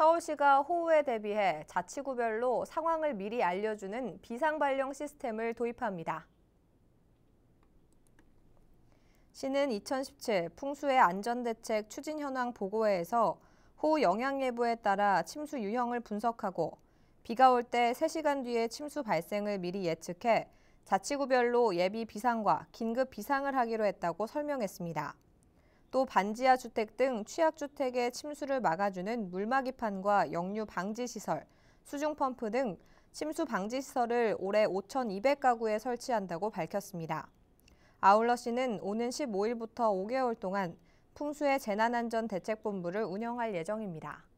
서울시가 호우에 대비해 자치구별로 상황을 미리 알려주는 비상발령 시스템을 도입합니다. 시는 2017 풍수의 안전대책 추진 현황 보고회에서 호우 영향 예보에 따라 침수 유형을 분석하고 비가 올 때 3시간 뒤에 침수 발생을 미리 예측해 자치구별로 예비 비상과 긴급 비상을 하기로 했다고 설명했습니다. 또 반지하 주택 등 취약 주택의 침수를 막아주는 물막이판과 역류 방지 시설, 수중 펌프 등 침수 방지 시설을 올해 5,200가구에 설치한다고 밝혔습니다. 아울러 씨는 오는 15일부터 5개월 동안 풍수의 재난안전대책본부를 운영할 예정입니다.